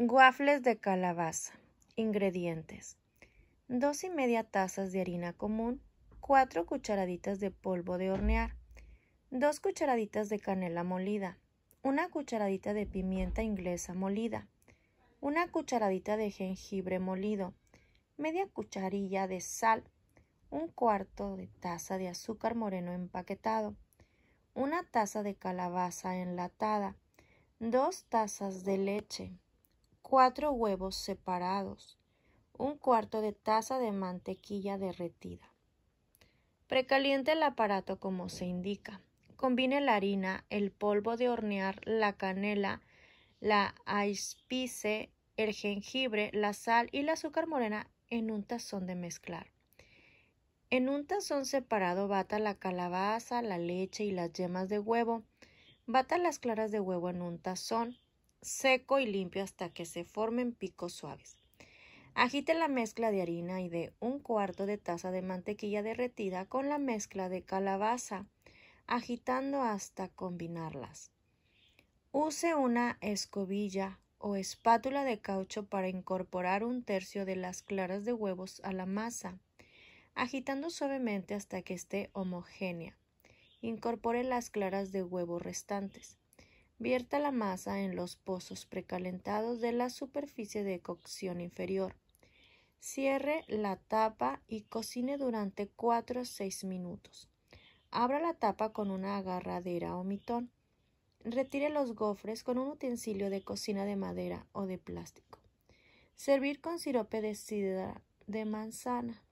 Guafles de calabaza. Ingredientes. Dos y media tazas de harina común, Cuatro cucharaditas de polvo de hornear, Dos cucharaditas de canela molida, una cucharadita de pimienta inglesa molida, una cucharadita de jengibre molido, media cucharilla de sal, un cuarto de taza de azúcar moreno empaquetado, una taza de calabaza enlatada, dos tazas de leche, cuatro huevos separados, un cuarto de taza de mantequilla derretida. Precaliente el aparato como se indica. Combine la harina, el polvo de hornear, la canela, la aispice, el jengibre, la sal y la azúcar morena en un tazón de mezclar. En un tazón separado bata la calabaza, la leche y las yemas de huevo. Bata las claras de huevo en un tazón seco y limpio hasta que se formen picos suaves. Agite la mezcla de harina y de un cuarto de taza de mantequilla derretida con la mezcla de calabaza, agitando hasta combinarlas. Use una escobilla o espátula de caucho para incorporar un tercio de las claras de huevos a la masa, agitando suavemente hasta que esté homogénea. Incorpore las claras de huevo restantes. Vierta la masa en los pozos precalentados de la superficie de cocción inferior. Cierre la tapa y cocine durante 4 o 6 minutos. Abra la tapa con una agarradera o mitón. Retire los gofres con un utensilio de cocina de madera o de plástico. Servir con sirope de sidra de manzana.